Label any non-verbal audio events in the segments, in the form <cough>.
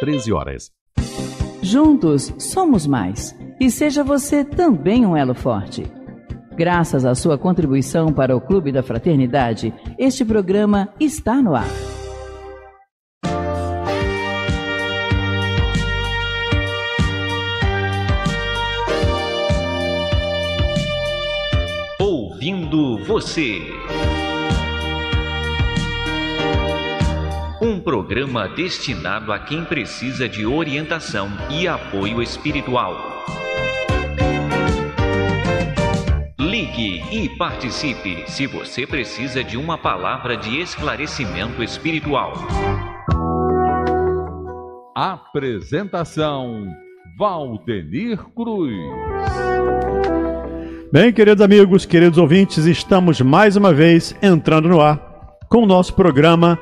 13 horas. Juntos somos mais. E seja você também um elo forte. Graças à sua contribuição para o Clube da Fraternidade, este programa está no ar. Ouvindo você. programa destinado a quem precisa de orientação e apoio espiritual. Ligue e participe se você precisa de uma palavra de esclarecimento espiritual. Apresentação Valdenir Cruz. Bem, queridos amigos, queridos ouvintes, estamos mais uma vez entrando no ar com o nosso programa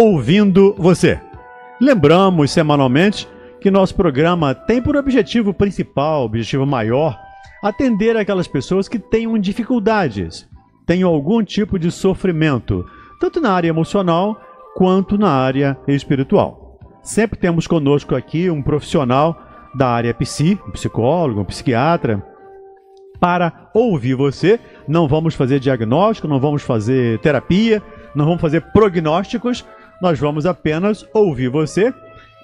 ouvindo você. Lembramos semanalmente que nosso programa tem por objetivo principal, objetivo maior, atender aquelas pessoas que tenham dificuldades, tenham algum tipo de sofrimento, tanto na área emocional quanto na área espiritual. Sempre temos conosco aqui um profissional da área psi, um psicólogo, um psiquiatra, para ouvir você. Não vamos fazer diagnóstico, não vamos fazer terapia, não vamos fazer prognósticos, nós vamos apenas ouvir você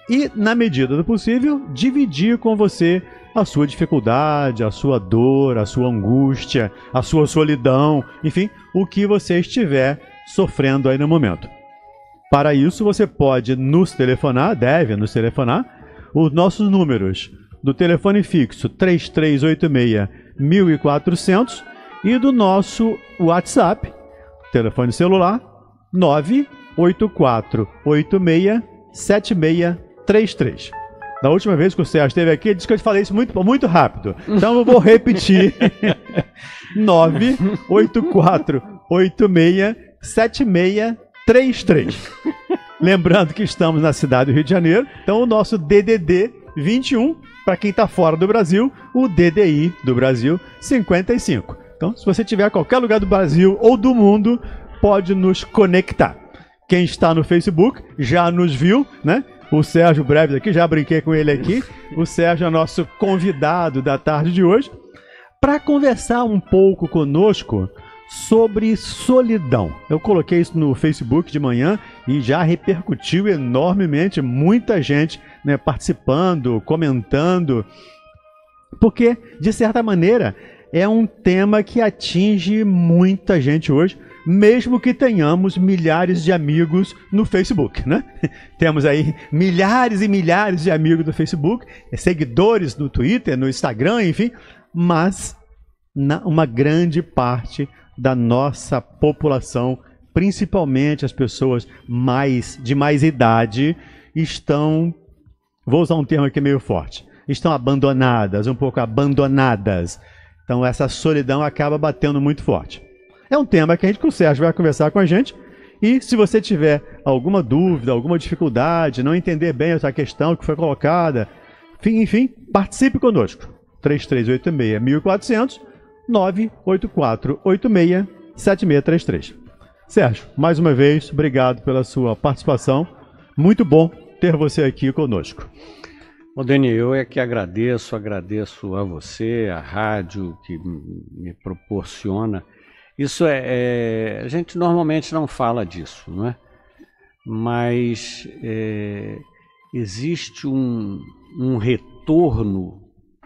e, na medida do possível, dividir com você a sua dificuldade, a sua dor, a sua angústia, a sua solidão, enfim, o que você estiver sofrendo aí no momento. Para isso, você pode nos telefonar, deve nos telefonar, os nossos números do telefone fixo 3386 1400 e do nosso WhatsApp, telefone celular 9 8486 7633. na última vez que o Sérgio esteve aqui, ele disse que eu te falei isso muito, muito rápido. Então eu vou repetir. 984-86-7633. <laughs> Lembrando que estamos na cidade do Rio de Janeiro, então o nosso DDD 21, para quem está fora do Brasil, o DDI do Brasil 55. Então, se você tiver qualquer lugar do Brasil ou do mundo, pode nos conectar. Quem está no Facebook já nos viu, né? O Sérgio Breves aqui, já brinquei com ele aqui. O Sérgio é nosso convidado da tarde de hoje para conversar um pouco conosco sobre solidão. Eu coloquei isso no Facebook de manhã e já repercutiu enormemente, muita gente né, participando, comentando, porque de certa maneira é um tema que atinge muita gente hoje, mesmo que tenhamos milhares de amigos no Facebook, né? <laughs> Temos aí milhares e milhares de amigos no Facebook, eh, seguidores no Twitter, no Instagram, enfim, mas uma grande parte da nossa população, principalmente as pessoas mais de mais idade, estão, vou usar um termo aqui meio forte, estão abandonadas, um pouco abandonadas. Então essa solidão acaba batendo muito forte é um tema que a gente, com o Sérgio vai conversar com a gente. E se você tiver alguma dúvida, alguma dificuldade, não entender bem essa questão que foi colocada, enfim, participe conosco. 3386 1400 98486 7633. Sérgio, mais uma vez, obrigado pela sua participação. Muito bom ter você aqui conosco. Bom, Dani, eu é que agradeço, agradeço a você, a rádio que me proporciona isso é, é, A gente normalmente não fala disso, não é? Mas é, existe um, um retorno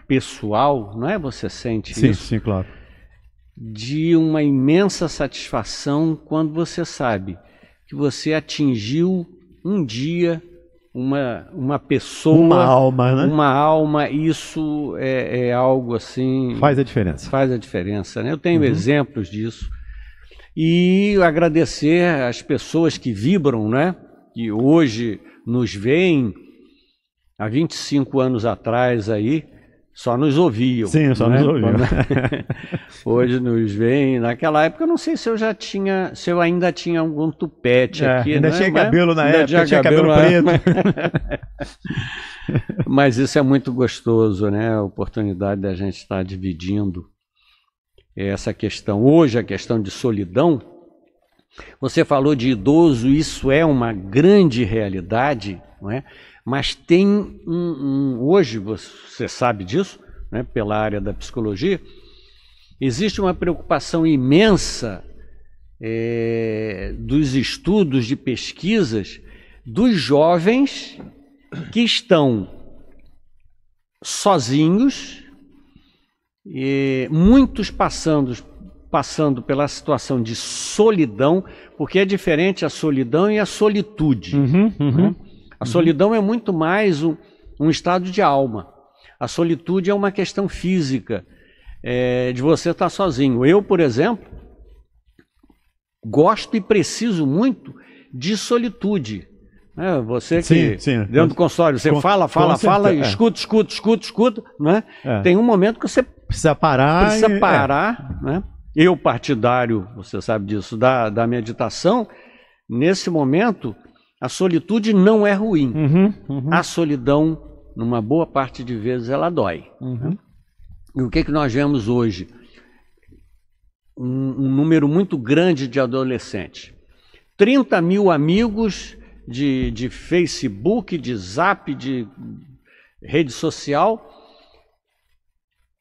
pessoal, não é? Você sente sim, isso? Sim, claro. De uma imensa satisfação quando você sabe que você atingiu um dia uma, uma pessoa. Uma alma, né? Uma alma, isso é, é algo assim. Faz a diferença. Faz a diferença, né? Eu tenho uhum. exemplos disso. E agradecer às pessoas que vibram, né? Que hoje nos veem. Há 25 anos atrás aí, só nos ouviam. Sim, só né? nos ouviam. <laughs> <laughs> Hoje nos vem. Naquela época, não sei se eu já tinha, se eu ainda tinha algum tupete é, aqui. Ainda né? tinha cabelo na ainda época, tinha, tinha cabelo, cabelo preto. <laughs> Mas isso é muito gostoso, né? A oportunidade da gente estar dividindo essa questão. Hoje, a questão de solidão. Você falou de idoso, isso é uma grande realidade, não é? Mas tem um, um, hoje você sabe disso, né, pela área da psicologia, existe uma preocupação imensa é, dos estudos de pesquisas dos jovens que estão sozinhos, e muitos passando passando pela situação de solidão, porque é diferente a solidão e a solitude. Uhum, né? uhum. Né? A uhum. solidão é muito mais um, um estado de alma. A solitude é uma questão física, é, de você estar sozinho. Eu, por exemplo, gosto e preciso muito de solitude. É, você que, sim, sim. dentro do consultório, você com, fala, fala, fala, certeza. É. escuta, escuta, escuta, escuta, né? É. Tem um momento que você precisa parar. Precisa é. parar, né? Eu, partidário, você sabe disso, da, da meditação, nesse momento, a solitude não é ruim. Uhum, uhum. A solidão, numa boa parte de vezes, ela dói. Uhum. E o que, que nós vemos hoje? Um, um número muito grande de adolescentes. 30 mil amigos de, de Facebook, de Zap, de rede social,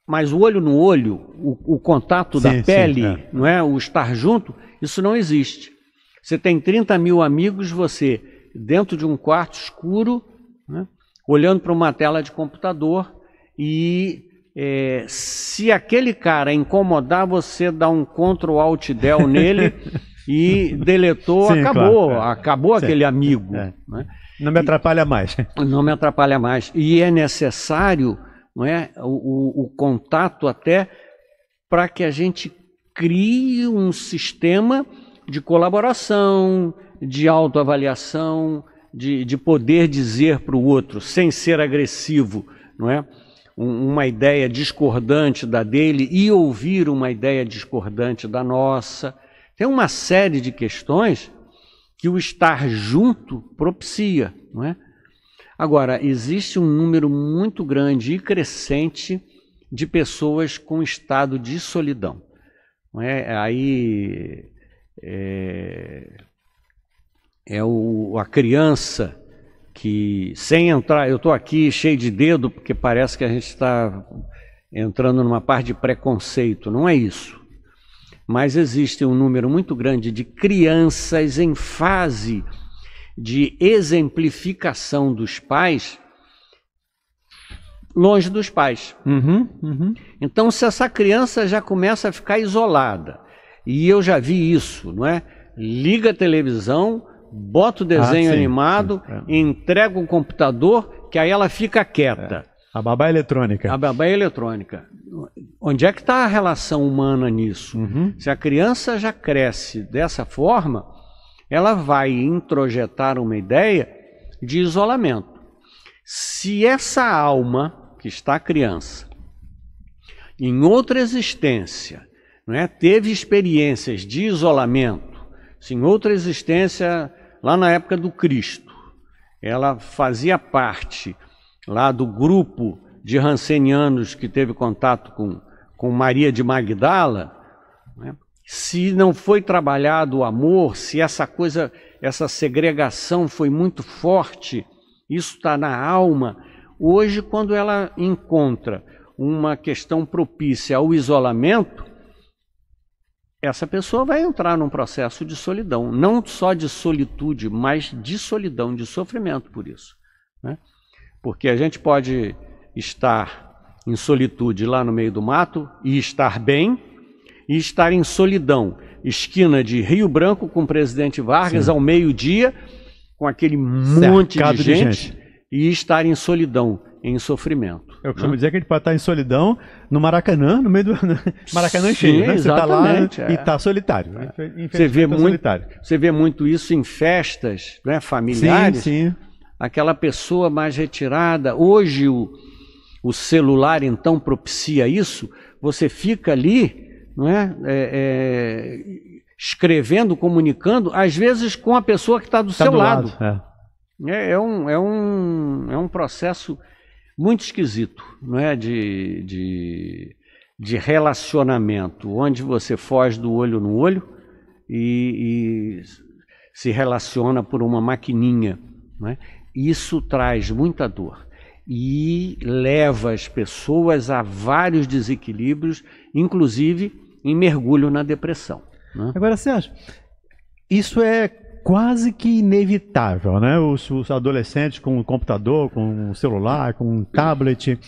mas o olho no olho, o, o contato sim, da pele, sim, é. não é, o estar junto, isso não existe. Você tem 30 mil amigos, você dentro de um quarto escuro, né, olhando para uma tela de computador e é, se aquele cara incomodar, você dá um Ctrl Alt Del <laughs> nele e deletou, Sim, acabou, claro, é. acabou Sim, aquele amigo. É. Né? Não me atrapalha mais. E, não me atrapalha mais. E é necessário não é, o, o, o contato até para que a gente crie um sistema de colaboração, de autoavaliação, de, de poder dizer para o outro, sem ser agressivo, não é? uma ideia discordante da dele e ouvir uma ideia discordante da nossa. Tem uma série de questões que o estar junto propicia, não é? Agora, existe um número muito grande e crescente de pessoas com estado de solidão. Não é? Aí é, é o, a criança que, sem entrar, eu estou aqui cheio de dedo porque parece que a gente está entrando numa parte de preconceito, não é isso. Mas existe um número muito grande de crianças em fase de exemplificação dos pais longe dos pais. Uhum, uhum. Então, se essa criança já começa a ficar isolada, e eu já vi isso, não é? Liga a televisão, boto o desenho ah, animado, é. entrego o computador, que aí ela fica quieta. É. A babá é eletrônica. A babá é eletrônica. Onde é que está a relação humana nisso? Uhum. Se a criança já cresce dessa forma, ela vai introjetar uma ideia de isolamento. Se essa alma que está criança, em outra existência, não é, teve experiências de isolamento, se em outra existência lá na época do Cristo. Ela fazia parte lá do grupo de rancenianos que teve contato com, com Maria de Magdala. Né? Se não foi trabalhado o amor, se essa coisa, essa segregação foi muito forte, isso está na alma. Hoje, quando ela encontra uma questão propícia ao isolamento, essa pessoa vai entrar num processo de solidão, não só de solitude, mas de solidão, de sofrimento por isso. Né? Porque a gente pode estar em solitude lá no meio do mato e estar bem, e estar em solidão, esquina de Rio Branco com o presidente Vargas Sim. ao meio-dia, com aquele monte de gente, de gente e estar em solidão, em sofrimento. Eu costumo né? dizer que a gente pode estar em solidão no Maracanã, no meio do <laughs> Maracanã Sim, cheio, né? Você está lá é. e está solitário. É. Você vê tá muito, solitário. Você vê muito isso em festas né, familiares. Sim, sim. Aquela pessoa mais retirada. Hoje o, o celular então propicia isso. Você fica ali, não é, é, é escrevendo, comunicando, às vezes com a pessoa que está do tá seu do lado. lado é. É, é, um, é, um, é um processo muito esquisito não é? de, de, de relacionamento, onde você foge do olho no olho e, e se relaciona por uma maquininha. Não é? Isso traz muita dor e leva as pessoas a vários desequilíbrios, inclusive em mergulho na depressão. Né? Agora, Sérgio, isso é quase que inevitável, né? Os, os adolescentes com o computador, com o celular, com o tablet.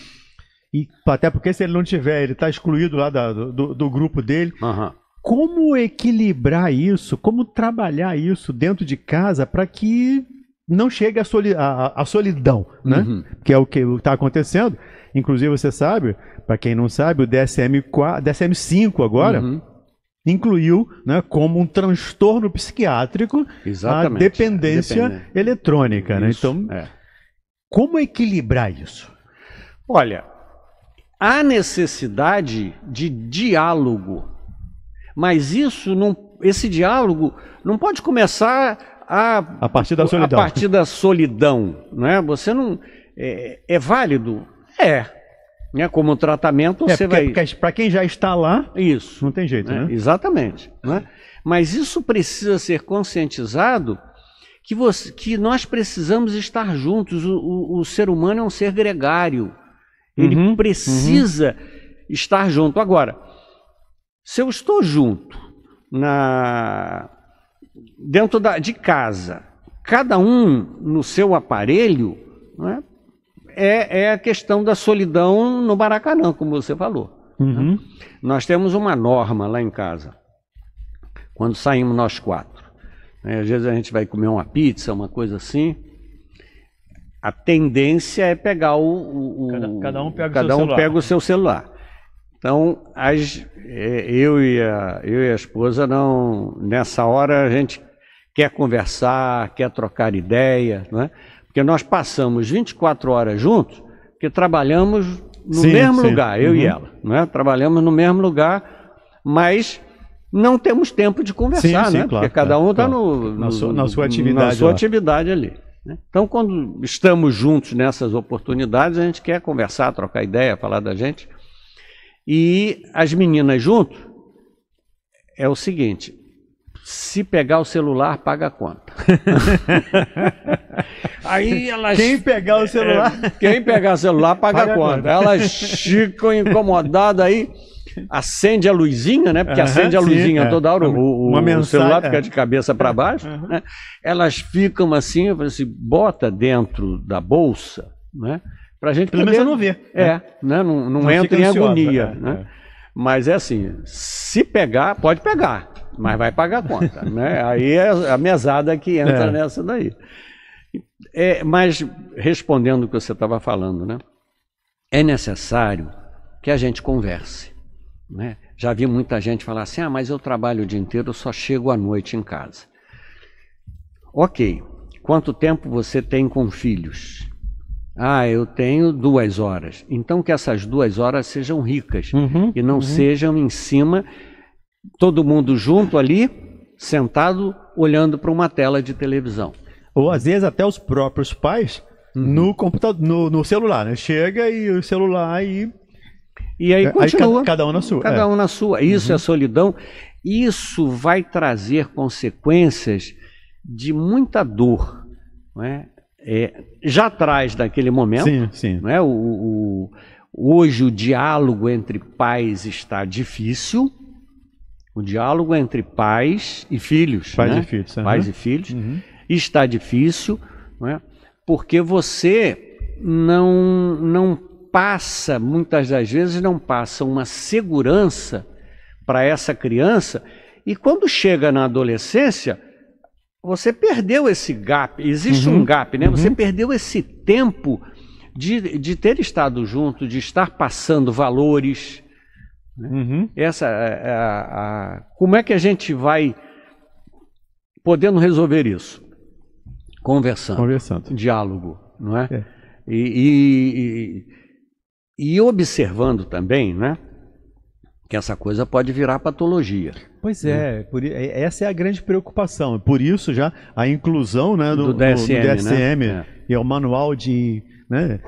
E, até porque se ele não tiver, ele está excluído lá da, do, do, grupo dele. Uhum. Como equilibrar isso? Como trabalhar isso dentro de casa para que não chegue à soli a, a solidão, né? Uhum. Que é o que está acontecendo. Inclusive, você sabe, para quem não sabe, o DSM-5 DSM agora... Uhum incluiu né, como um transtorno psiquiátrico Exatamente. a é, dependência eletrônica. Né? Então, é. como equilibrar isso? Olha, há necessidade de diálogo, mas isso não, esse diálogo não pode começar a, a partir da solidão. A partir da solidão, né? Você não é, é válido? É, né, como tratamento, é, você porque, vai. Para quem já está lá, isso. Não tem jeito, é, né? Exatamente. Né? Mas isso precisa ser conscientizado que, você, que nós precisamos estar juntos. O, o, o ser humano é um ser gregário. Ele uhum, precisa uhum. estar junto. Agora, se eu estou junto na dentro da, de casa, cada um no seu aparelho, né, é, é a questão da solidão no Maracanã, como você falou. Uhum. Né? Nós temos uma norma lá em casa, quando saímos nós quatro. Né? Às vezes a gente vai comer uma pizza, uma coisa assim. A tendência é pegar o. o cada, cada, um, pega, cada o um pega, o seu celular. Então, as, é, eu, e a, eu e a esposa, não, nessa hora a gente quer conversar, quer trocar ideia, não é? Porque nós passamos 24 horas juntos, que trabalhamos no sim, mesmo sim. lugar, eu uhum. e ela. é? Trabalhamos no mesmo lugar, mas não temos tempo de conversar, sim, né? Claro, porque cada um está claro. no, na, sua, na sua atividade. Na sua atividade ali. Né? Então, quando estamos juntos nessas oportunidades, a gente quer conversar, trocar ideia, falar da gente. E as meninas junto é o seguinte: se pegar o celular, paga a conta. <laughs> Aí elas. Quem pegar o celular. É. <laughs> Quem pegar o celular, paga, paga a conta. conta. Elas ficam incomodadas aí. Acende a luzinha, né? Porque uh -huh, acende a sim, luzinha é. toda hora, o, o, mensagem, o celular fica é. de cabeça para baixo. Uh -huh. né? Elas ficam assim, eu assim, bota dentro da bolsa, né? Pra gente Pelo poder... menos não ver. Né? É, Né? não, não, não entra em ansiosa, agonia. É, né? Mas é assim, se pegar, pode pegar mas vai pagar a conta, <laughs> né? Aí é a mesada que entra é. nessa daí. É, mas respondendo o que você estava falando, né? É necessário que a gente converse, né? Já vi muita gente falar assim: "Ah, mas eu trabalho o dia inteiro, eu só chego à noite em casa". OK. Quanto tempo você tem com filhos? Ah, eu tenho duas horas. Então que essas duas horas sejam ricas uhum, e não uhum. sejam em cima todo mundo junto ali, sentado, olhando para uma tela de televisão. Ou às vezes até os próprios pais uhum. no computador, no, no, celular, né? Chega e o celular e. E aí é, continua. Aí, cada um na sua. Cada é. um na sua. Isso é uhum. é solidão. Isso vai trazer consequências de muita dor. Não é? É, já traz daquele momento. Sim, sim. Não é? o, o hoje o diálogo entre pais está difícil o diálogo entre pais e filhos. Pais né? e filhos. Uhum. Pais e filhos. Uhum. Está difícil, é? porque você não, não passa, muitas das vezes, não passa uma segurança para essa criança. E quando chega na adolescência, você perdeu esse gap. Existe uhum. um gap, né? Você uhum. perdeu esse tempo de, de ter estado junto, de estar passando valores, né? Uhum. Essa, é, é, a, a, como é que a gente vai podendo resolver isso? Conversando. Conversando. Diálogo, não é? é. E, e, e, observando também, né? Que essa coisa pode virar patologia. Pois né? é, por, é, essa é a grande preocupação. Por isso já a inclusão né, do, do DSM, do, do DSM né? é. e o manual de né,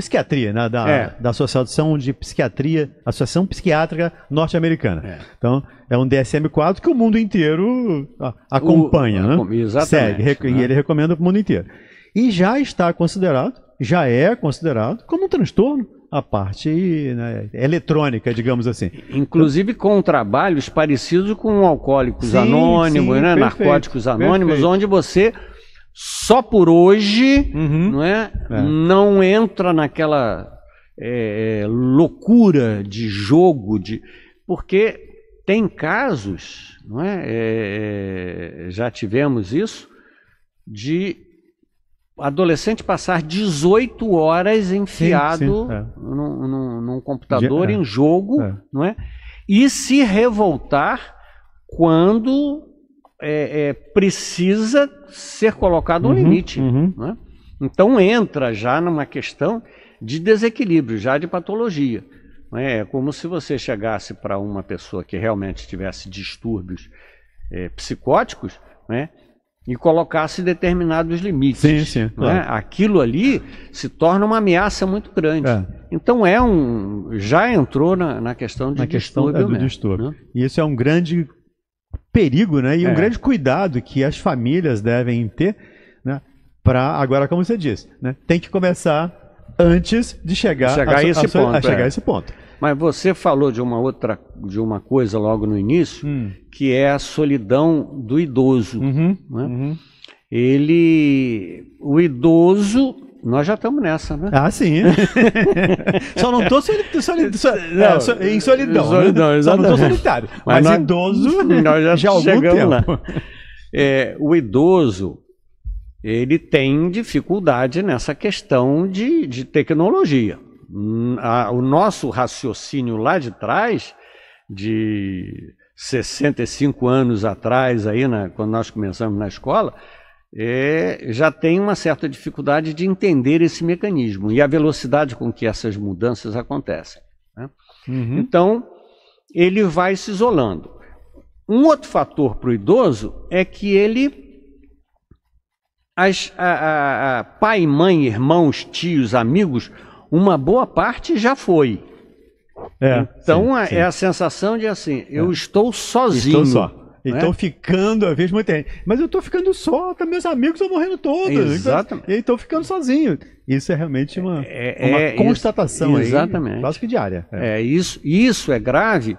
psiquiatria, né? da, é. da Associação de Psiquiatria, Associação Psiquiátrica Norte-Americana. É. Então, é um DSM-4 que o mundo inteiro acompanha, o, né? Exatamente. Segue, né? e ele recomenda para o mundo inteiro. E já está considerado, já é considerado como um transtorno a parte né, eletrônica, digamos assim. Inclusive com trabalhos parecidos com alcoólicos sim, anônimos, sim, né? perfeito, narcóticos anônimos, perfeito. onde você só por hoje, uhum. não é? é? Não entra naquela é, é loucura de jogo, de porque tem casos, não é? é? é já tivemos isso de adolescente passar 18 horas enfiado sim, sim, é. num, num, num, computador de, é. em jogo, não é? E se revoltar quando é, é, precisa ser colocado um uhum, limite. Uhum. Né? Então entra já numa questão de desequilíbrio, já de patologia. Né? É como se você chegasse para uma pessoa que realmente tivesse distúrbios é, psicóticos né? e colocasse determinados limites. Sim, sim, né? Aquilo ali se torna uma ameaça muito grande. É. Então é um. já entrou na, na questão de na distúrbio. Questão, é, do mesmo, distúrbio. Né? E isso é um grande perigo né, e um é. grande cuidado que as famílias devem ter né, para, agora, como você disse, né, tem que começar antes de chegar, chegar a, a, esse a, ponto, a chegar é. a esse ponto. Mas você falou de uma outra de uma coisa logo no início, hum. que é a solidão do idoso. Uhum, né? uhum. Ele, o idoso nós já estamos nessa, né? Ah, sim. <laughs> só não estou soli soli é, so em solidão. Né? solidão né? Só não estou solitário. Mas, mas nós, idoso, <laughs> nós já, <laughs> já chegamos lá. É, o idoso, ele tem dificuldade nessa questão de, de tecnologia. Hum, a, o nosso raciocínio lá de trás, de 65 anos atrás, aí né, quando nós começamos na escola, é, já tem uma certa dificuldade de entender esse mecanismo e a velocidade com que essas mudanças acontecem. Né? Uhum. Então, ele vai se isolando. Um outro fator para o idoso é que ele. As, a, a, a, pai, mãe, irmãos, tios, amigos, uma boa parte já foi. É, então sim, a, sim. é a sensação de assim, eu é. estou sozinho. Estou só. É? Então é? ficando, às vezes, muita gente. Mas eu estou ficando só, tá, meus amigos estão morrendo todos. Então, exatamente. Então, e estou ficando sozinho. Isso é realmente uma, é, é uma é constatação isso, aí, exatamente. quase que diária. É. isso, isso é grave,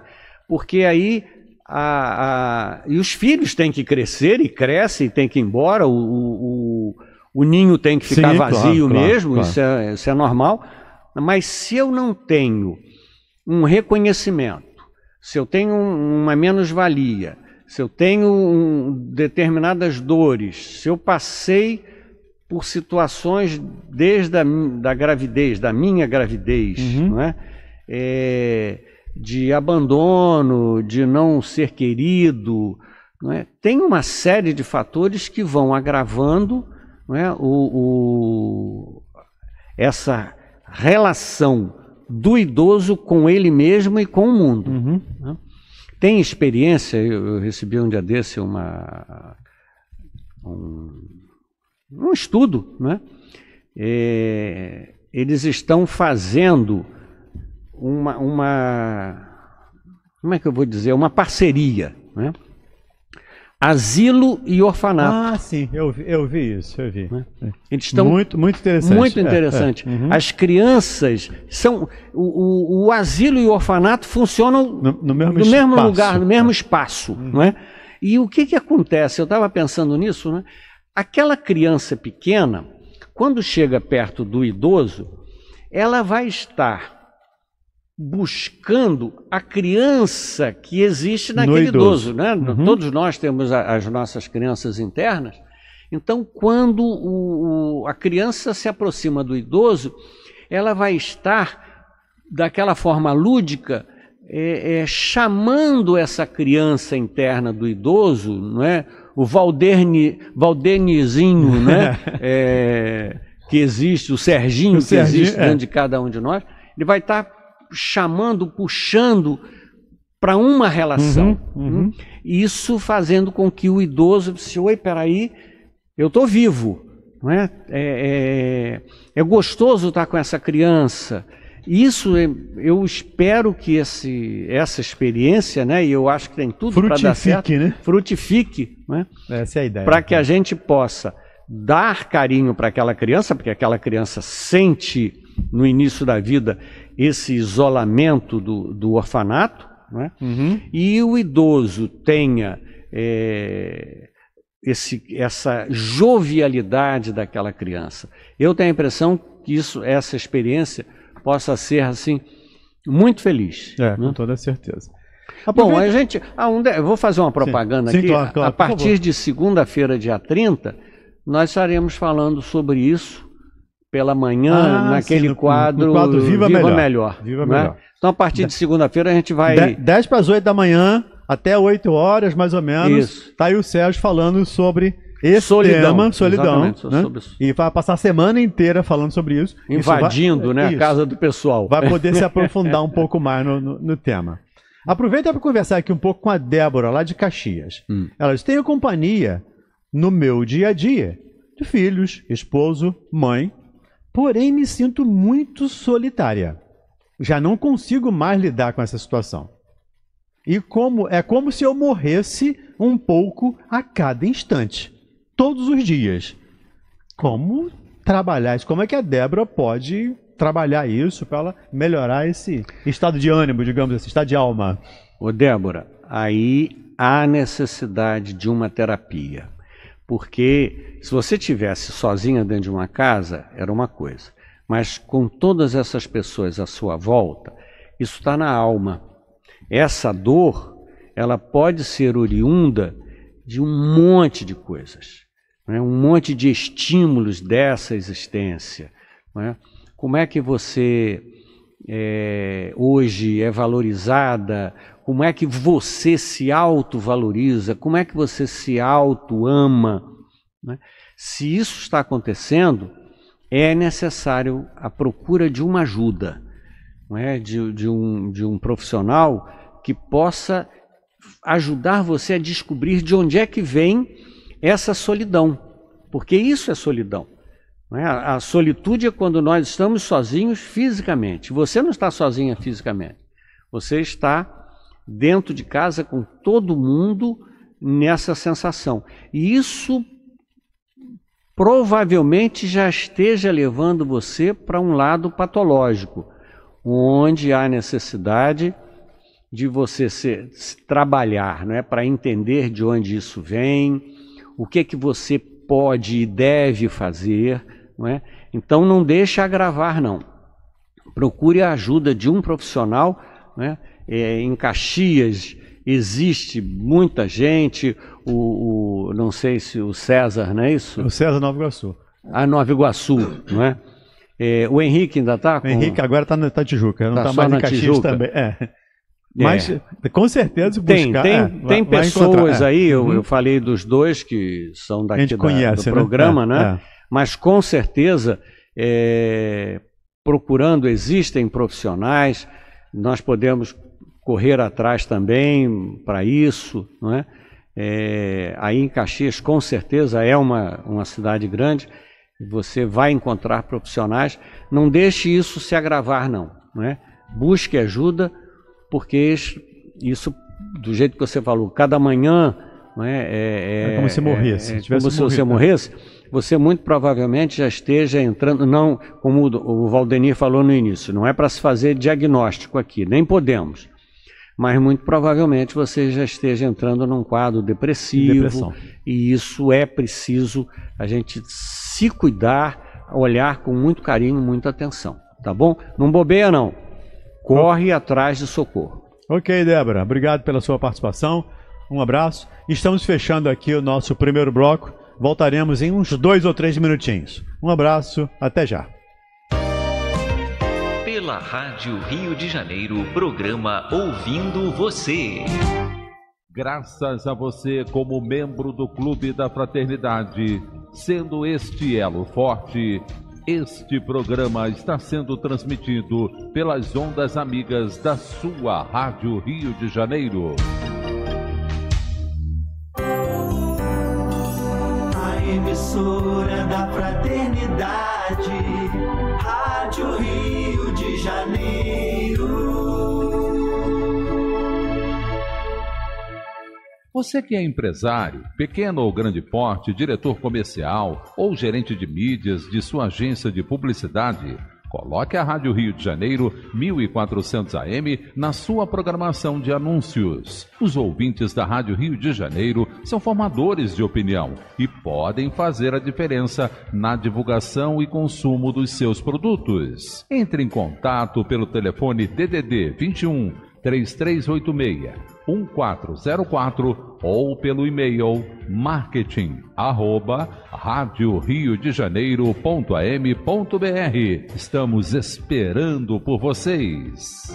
porque aí a, a, e os filhos têm que crescer e crescem, têm que ir embora, o, o, o ninho tem que ficar Sim, vazio claro, mesmo, claro, isso, é, isso é normal. Mas se eu não tenho um reconhecimento, se eu tenho uma menos-valia, se eu tenho um, determinadas dores, se eu passei por situações desde a da gravidez, da minha gravidez, uhum. não é? é? de abandono, de não ser querido, não é? tem uma série de fatores que vão agravando não é? o, o essa relação do idoso com ele mesmo e com o mundo. Uhum. Tem experiência, eu, recebi um dia desse uma, um, um estudo, né? É, eles estão fazendo uma, uma, como é que eu vou dizer, uma parceria, né? Asilo e orfanato. Ah, sim, eu, eu vi isso, eu vi. Né? É. Eles estão muito, muito interessante. Muito interessante. É, é. Uhum. As crianças são o, o, o, asilo e o orfanato funcionam no, no mesmo, no mesmo lugar, no mesmo é. espaço, uhum. não é? E o que que acontece? Eu estava pensando nisso, né? Aquela criança pequena, quando chega perto do idoso, ela vai estar buscando a criança que existe naquele idoso. idoso. né? Uhum. Todos nós temos a, as nossas crianças internas. Então, quando o, o, a criança se aproxima do idoso, ela vai estar, daquela forma lúdica, é, é, chamando essa criança interna do idoso, não é? o Valderne, Valdernezinho, né? <laughs> É, que existe, o Serginho o que existe é. dentro de cada um de nós, ele vai estar chamando, puxando para uma relação. Uhum, hum? uhum. Isso fazendo com que o idoso disse, oi, peraí, eu estou vivo. Não é? É, é, é gostoso estar tá com essa criança. Isso é, eu espero que esse, essa experiência, né? E eu acho que tem tudo para dar certo. Né? Frutifique, né? Essa é a ideia. Para que né? a gente possa dar carinho para aquela criança, porque aquela criança sente no início da vida esse isolamento do, do orfanato né? uhum. e o idoso tenha é, esse, essa jovialidade daquela criança. Eu tenho a impressão que isso, essa experiência possa ser assim muito feliz. É, né? com toda certeza. Ah, Bom, a gente. Ah, um de... vou fazer uma propaganda Sim. aqui. Sim, claro, claro, a partir de segunda-feira, dia 30, nós estaremos falando sobre isso pela manhã, ah, naquele sim, no, quadro, no quadro, Viva, Viva Melhor. melhor Viva né? Então, a partir de segunda-feira, a gente vai. De, 10 para as 8 da manhã, até 8 horas, mais ou menos. Isso. Tá aí o Sérgio falando sobre esse solidão, tema, solidão, né? sobre... e vai passar a semana inteira falando sobre isso. Invadindo isso vai... né, isso. a casa do pessoal. Vai poder se <laughs> aprofundar um pouco mais no, no, no tema. Aproveita para conversar aqui um pouco com a Débora, lá de Caxias. Hum. Ela diz, tenho companhia no meu dia a dia de filhos, esposo, mãe, porém me sinto muito solitária. Já não consigo mais lidar com essa situação. E como é como se eu morresse um pouco a cada instante, todos os dias. Como trabalhar isso? Como é que a Débora pode trabalhar isso para ela melhorar esse estado de ânimo, digamos assim, estado de alma? Ô Débora, aí há necessidade de uma terapia. Porque se você tivesse sozinha dentro de uma casa, era uma coisa. Mas com todas essas pessoas à sua volta, isso está na alma. Essa dor, ela pode ser oriunda de um monte de coisas, né? um monte de estímulos dessa existência. Né? Como é que você é, hoje é valorizada, como é que você se autovaloriza, como é que você se autoama. Né? Se isso está acontecendo, é necessário a procura de uma ajuda, não é? de, de, um, de um profissional que possa ajudar você a descobrir de onde é que vem essa solidão, porque isso é solidão. É? A solitude é quando nós estamos sozinhos fisicamente. Você não está sozinha fisicamente, você está dentro de casa com todo mundo nessa sensação. E isso provavelmente já esteja levando você para um lado patológico, onde há necessidade de você se, se trabalhar, não é, para entender de onde isso vem, o que é que você pode e deve fazer, não é? Então não deixe agravar não. Procure a ajuda de um profissional, não é? é, em Caxias existe muita gente, o, o, não sei se o César, não é isso? O César Nova Iguaçu. A ah, Nova Iguaçu, não é? é o Henrique ainda está com... O Henrique agora está na tá Tijuca, não está tá, tá mais em Caxias Tijuca. também. É. é. Mas é. com certeza buscar. Tem, tem, é, tem vai, pessoas vai é. aí, eu, eu uhum. falei dos dois que são daqui da, conhece, do né? programa, né? Mas com certeza, procurando, existem profissionais, nós podemos correr atrás também para isso, não é? é? Aí em Caxias, com certeza, é uma, uma cidade grande, você vai encontrar profissionais. Não deixe isso se agravar, não. não é? Busque ajuda, porque isso, do jeito que você falou, cada manhã. Não é? É, é, é como se morresse. É, é como se você né? morresse, você muito provavelmente já esteja entrando, não como o Valdenir falou no início, não é para se fazer diagnóstico aqui, nem podemos mas muito provavelmente você já esteja entrando num quadro depressivo. Depressão. E isso é preciso a gente se cuidar, olhar com muito carinho, muita atenção. Tá bom? Não bobeia, não. Corre oh. atrás de socorro. Ok, Débora. Obrigado pela sua participação. Um abraço. Estamos fechando aqui o nosso primeiro bloco. Voltaremos em uns dois ou três minutinhos. Um abraço, até já. Rádio Rio de Janeiro, programa Ouvindo Você. Graças a você, como membro do Clube da Fraternidade, sendo este elo forte, este programa está sendo transmitido pelas ondas amigas da sua Rádio Rio de Janeiro. A emissora da Fraternidade Você que é empresário, pequeno ou grande porte, diretor comercial ou gerente de mídias de sua agência de publicidade, coloque a Rádio Rio de Janeiro 1400 AM na sua programação de anúncios. Os ouvintes da Rádio Rio de Janeiro são formadores de opinião e podem fazer a diferença na divulgação e consumo dos seus produtos. Entre em contato pelo telefone DDD 21 3386 1404 ou pelo e-mail marketing arroba rádio Rio de Janeiro.am.br. Estamos esperando por vocês.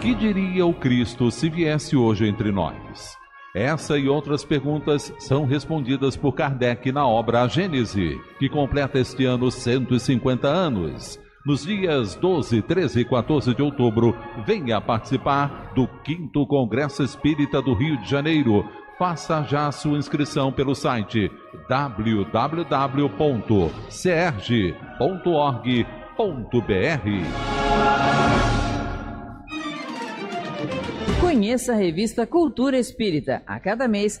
Que diria o Cristo se viesse hoje entre nós? Essa e outras perguntas são respondidas por Kardec na obra A Gênese, que completa este ano 150 anos. Nos dias 12, 13 e 14 de outubro, venha participar do 5 Congresso Espírita do Rio de Janeiro. Faça já sua inscrição pelo site www.cerge.org.br. Conheça a revista Cultura Espírita. A cada mês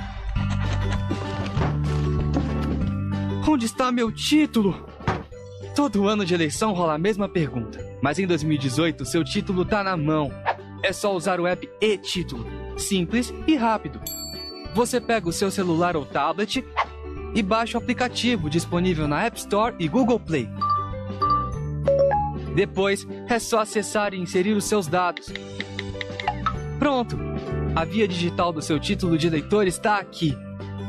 Onde está meu título? Todo ano de eleição rola a mesma pergunta, mas em 2018 seu título tá na mão. É só usar o app e-título. Simples e rápido. Você pega o seu celular ou tablet e baixa o aplicativo disponível na App Store e Google Play. Depois é só acessar e inserir os seus dados. Pronto! A via digital do seu título de eleitor está aqui.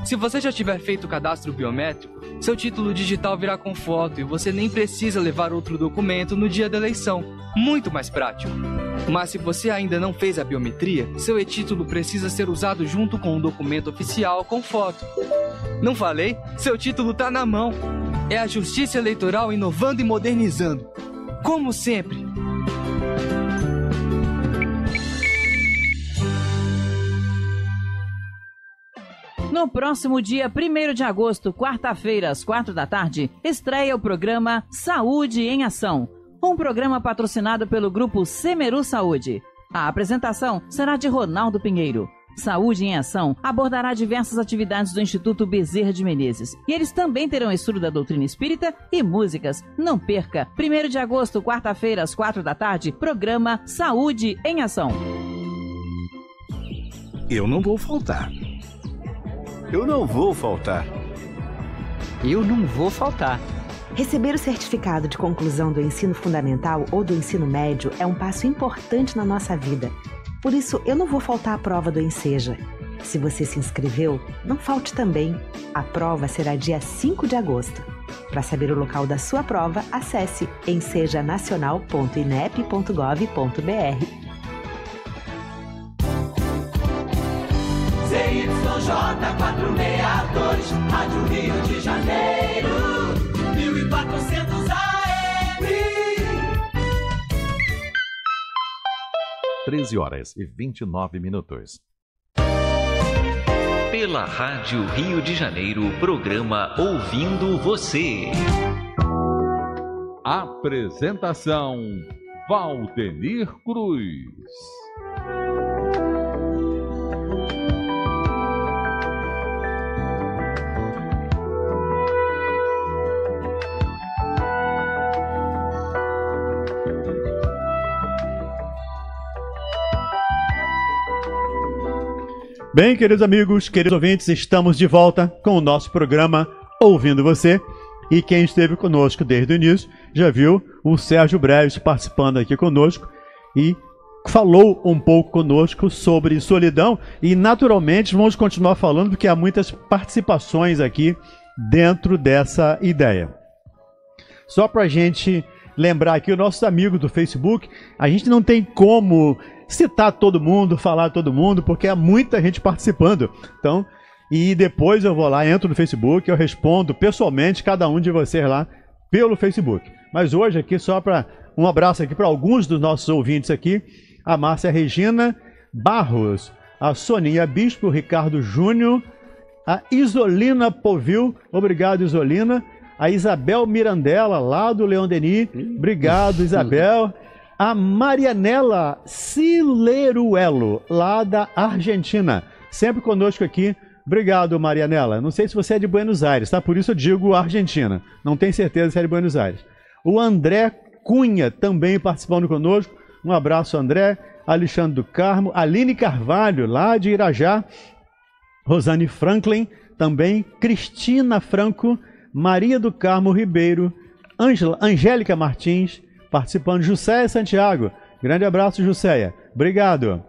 Se você já tiver feito o cadastro biométrico, seu título digital virá com foto e você nem precisa levar outro documento no dia da eleição. Muito mais prático. Mas se você ainda não fez a biometria, seu e-título precisa ser usado junto com um documento oficial com foto. Não falei? Seu título tá na mão. É a Justiça Eleitoral inovando e modernizando. Como sempre, No próximo dia 1 de agosto, quarta-feira, às 4 da tarde, estreia o programa Saúde em Ação. Um programa patrocinado pelo grupo Semeru Saúde. A apresentação será de Ronaldo Pinheiro. Saúde em Ação abordará diversas atividades do Instituto Bezerra de Menezes. E eles também terão estudo da doutrina espírita e músicas. Não perca! 1 de agosto, quarta-feira, às 4 da tarde, programa Saúde em Ação. Eu não vou faltar. Eu não vou faltar. Eu não vou faltar. Receber o certificado de conclusão do ensino fundamental ou do ensino médio é um passo importante na nossa vida. Por isso, eu não vou faltar à prova do Enseja. Se você se inscreveu, não falte também. A prova será dia 5 de agosto. Para saber o local da sua prova, acesse ensejanacional.inep.gov.br ZYJ462, Rádio Rio de Janeiro, 1400 AM. 13 horas e 29 minutos. Pela Rádio Rio de Janeiro, programa Ouvindo Você. Apresentação Valdemir Cruz. Bem, queridos amigos, queridos ouvintes, estamos de volta com o nosso programa Ouvindo Você. E quem esteve conosco desde o início já viu o Sérgio Breves participando aqui conosco e falou um pouco conosco sobre solidão. E naturalmente vamos continuar falando porque há muitas participações aqui dentro dessa ideia. Só para a gente lembrar aqui, os nossos amigos do Facebook, a gente não tem como citar todo mundo, falar todo mundo, porque há muita gente participando. Então, e depois eu vou lá, entro no Facebook, eu respondo pessoalmente cada um de vocês lá pelo Facebook. Mas hoje aqui só para um abraço aqui para alguns dos nossos ouvintes aqui, a Márcia Regina Barros, a Sonia Bispo, o Ricardo Júnior, a Isolina Povil, obrigado Isolina, a Isabel Mirandela lá do Leão Denis, obrigado Isabel. <laughs> a Marianela Sileruelo, lá da Argentina. Sempre conosco aqui. Obrigado, Marianela. Não sei se você é de Buenos Aires, tá? Por isso eu digo Argentina. Não tenho certeza se é de Buenos Aires. O André Cunha também participando conosco. Um abraço, André. Alexandre do Carmo. Aline Carvalho, lá de Irajá. Rosane Franklin também. Cristina Franco. Maria do Carmo Ribeiro. Angela, Angélica Martins participando. Juséia Santiago, grande abraço, Juséia. Obrigado.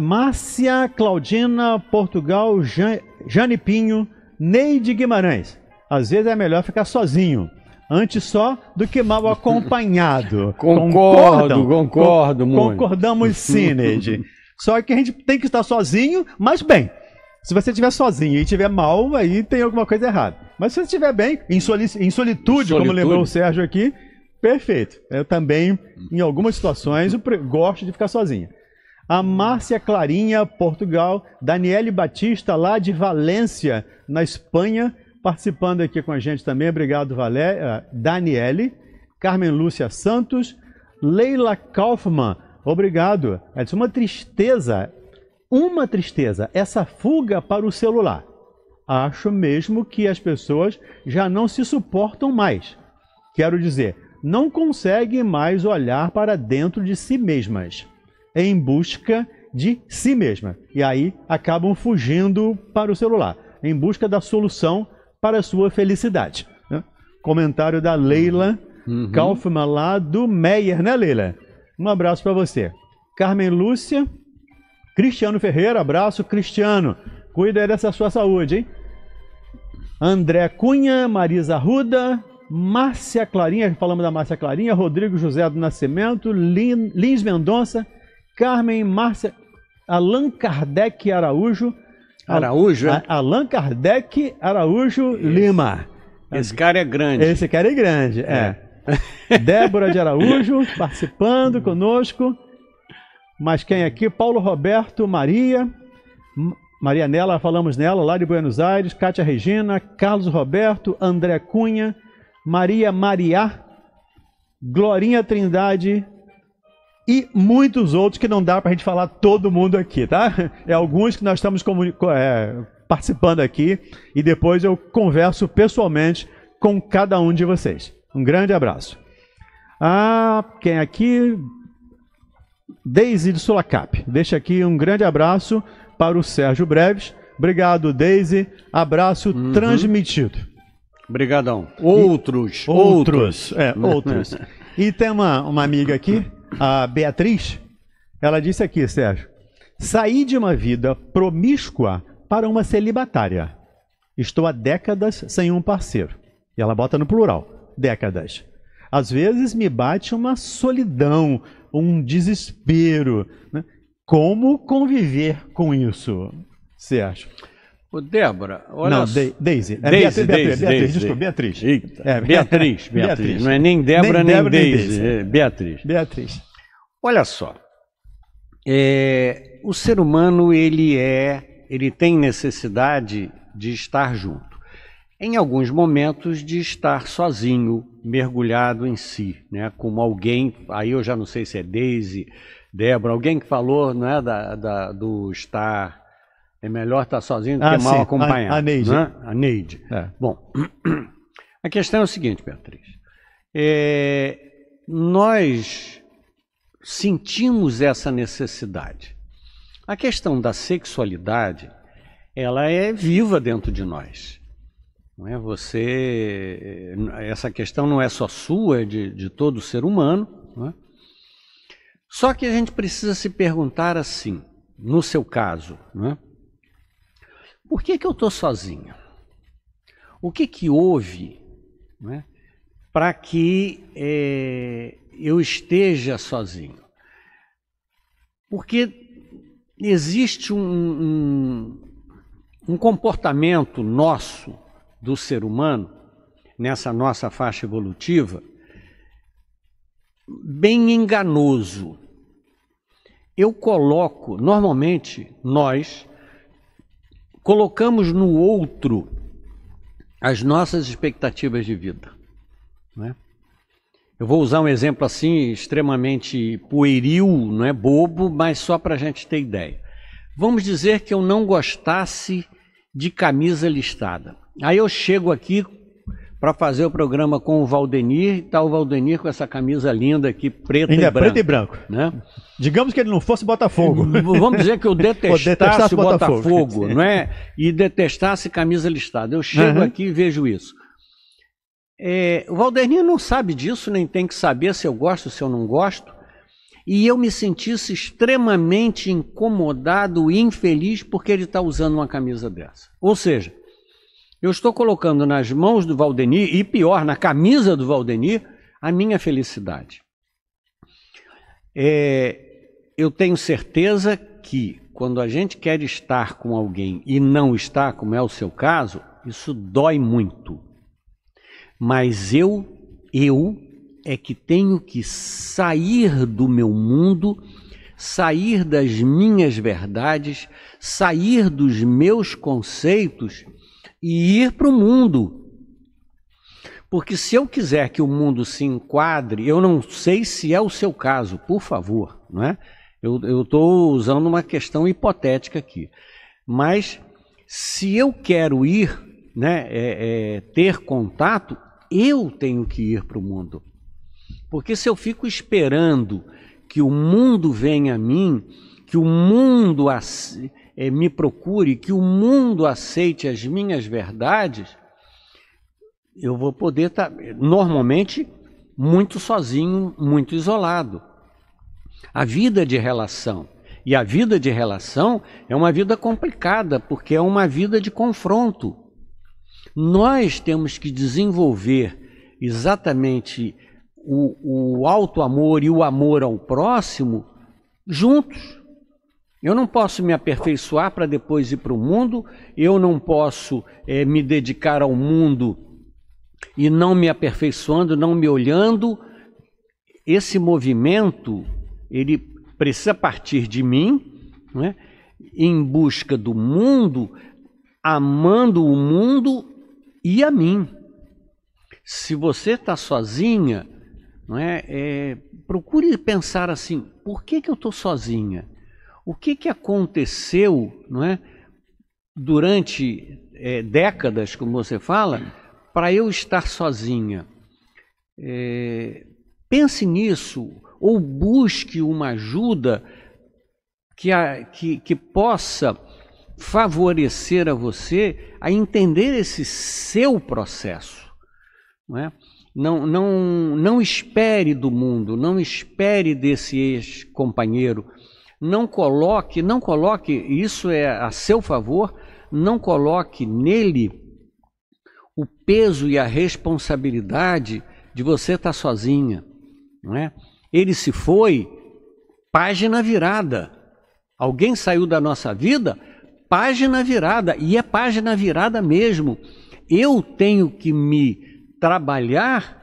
Márcia Claudina Portugal Jan, Jane Pinho, Neide Guimarães. Às vezes é melhor ficar sozinho. Antes só do que mal <laughs> acompanhado. concordo, Concordam? concordo, muito. Concordamos sim, Neide. <laughs> Só que a gente tem que estar sozinho, mas bem, se você estiver sozinho e estiver mal, aí tem alguma coisa errada. Mas se você estiver bem, em, soli em solitude, solitude, como lembrou o Sérgio aqui, perfeito. Eu também, em algumas situações, gosto de ficar sozinho. A Márcia Clarinha, Portugal. Daniele Batista, lá de Valência, na Espanha, participando aqui com a gente também. Obrigado, Valé... Eh, Daniele. Carmen Lúcia Santos. Leila Kaufmann, obrigado. É uma tristeza uma tristeza, essa fuga para o celular. Acho mesmo que as pessoas já não se suportam mais. Quero dizer, não conseguem mais olhar para dentro de si mesmas, em busca de si mesmas. E aí acabam fugindo para o celular, em busca da solução para a sua felicidade. Né? Comentário da Leila uhum. uhum. Kaufmann lá do Meyer, né, Leila? Um abraço para você. Carmen Lúcia, Cristiano Ferreira, abraço, Cristiano. Cuida aí dessa sua saúde, hein? André Cunha, Marisa Ruda, Márcia Clarinha, falamos da Márcia Clarinha, Rodrigo José do Nascimento, Lin, Lins Mendonça, Carmen Márcia, Allan Kardec Araújo. Araújo? É? Al, Allan Kardec Araújo Lima. Esse cara é grande. Esse cara é grande, é. é. <laughs> Débora de Araújo participando conosco. Mas quem aqui? Paulo Roberto, Maria, Marianela, falamos nela, lá de Buenos Aires, Cátia Regina, Carlos Roberto, André Cunha, Maria Mariá, Glorinha Trindade e muitos outros que não dá para a gente falar todo mundo aqui, tá? É alguns que nós estamos é, participando aqui e depois eu converso pessoalmente com cada um de vocês. Um grande abraço. Ah, quem aqui? Deise de Sulacap. Deixa aqui um grande abraço para o Sérgio Breves. Obrigado, Deise. Abraço uhum. transmitido. Obrigadão. Outros, outros. Outros. É, outros. <laughs> e tem uma, uma amiga aqui, a Beatriz. Ela disse aqui, Sérgio. Saí de uma vida promíscua para uma celibatária. Estou há décadas sem um parceiro. E ela bota no plural. Décadas. Às vezes me bate uma solidão, um desespero. Né? Como conviver com isso, você acha? Débora, olha. Não, Deise, Deise, é, é Beatriz, Beatriz, Beatriz, Beatriz, desculpa, Beatriz. É, Beatriz, Beatriz. Não é nem Débora, nem, nem É Beatriz. Beatriz. Olha só. É, o ser humano, ele é. Ele tem necessidade de estar junto. Em alguns momentos, de estar sozinho mergulhado em si, né? Como alguém, aí eu já não sei se é Daisy, Débora, alguém que falou, né, da, da do estar é melhor estar sozinho do ah, que mal acompanhado. A, a Neide. Né? A Neide. É. Bom, <clears throat> a questão é o seguinte, Beatriz. É, nós sentimos essa necessidade. A questão da sexualidade, ela é viva dentro de nós. Não é você, eh, eh, essa questão não é só sua, é de, de todo ser humano. Não é? Só que a gente precisa se perguntar assim, no seu caso, não é? por que, que eu estou sozinho? O que, que houve é? para que é, eu esteja sozinho? Porque existe um, um, um comportamento nosso do ser humano, nessa nossa faixa evolutiva, bem enganoso. Eu coloco, normalmente nós colocamos no outro as nossas expectativas de vida. É? Eu vou usar um exemplo assim, extremamente pueril, não é bobo, mas só para a gente ter ideia. Vamos dizer que eu não gostasse de camisa listada. Aí eu chego aqui para fazer o programa com o Valdenir, tá o Valdenir com essa camisa linda aqui, preta Ainda e é branca. e branco. Né? Digamos que ele não fosse Botafogo. <laughs> Vamos dizer que eu <laughs> detestasse, detestasse Botafogo, Botafogo não é? E detestasse camisa listada. Eu chego uhum. aqui e vejo isso. É, o Valdenir não sabe disso, nem tem que saber se eu gosto, se eu não gosto. E eu me sentisse extremamente incomodado e infeliz porque ele está usando uma camisa dessa. Ou seja, eu estou colocando nas mãos do Valdenir, e pior, na camisa do Valdenir, a minha felicidade. É, eu tenho certeza que quando a gente quer estar com alguém e não está, como é o seu caso, isso dói muito. Mas eu, eu é que tenho que sair do meu mundo, sair das minhas verdades, sair dos meus conceitos e ir para o mundo. Porque se eu quiser que o mundo se enquadre, eu não sei se é o seu caso, por favor, não é? Eu estou usando uma questão hipotética aqui. Mas se eu quero ir, né, é, é, ter contato, eu tenho que ir para o mundo. Porque se eu fico esperando que o mundo venha a mim, que o mundo é, me procure, que o mundo aceite as minhas verdades, eu vou poder estar, tá, normalmente, muito sozinho, muito isolado. A vida de relação. E a vida de relação é uma vida complicada, porque é uma vida de confronto. Nós temos que desenvolver exatamente o, o alto amor e o amor ao próximo juntos. Eu não posso me aperfeiçoar para depois ir para o mundo, eu não posso é, me dedicar ao mundo e não me aperfeiçoando, não me olhando. Esse movimento, ele precisa partir de mim, né, em busca do mundo, amando o mundo e a mim. Se você está sozinha, não é, é, procure pensar assim: por que, que eu estou sozinha? o que, que aconteceu não é, durante é, décadas, como você fala, para eu estar sozinha. É, pense nisso ou busque uma ajuda que, a, que, que possa favorecer a você a entender esse seu processo. Não, é? não, não, não espere do mundo, não espere desse ex-companheiro, não coloque, não coloque, isso é a seu favor, não coloque nele o peso e a responsabilidade de você estar tá sozinha, não é? Ele se foi, página virada. Alguém saiu da nossa vida, página virada, e é página virada mesmo. Eu tenho que me trabalhar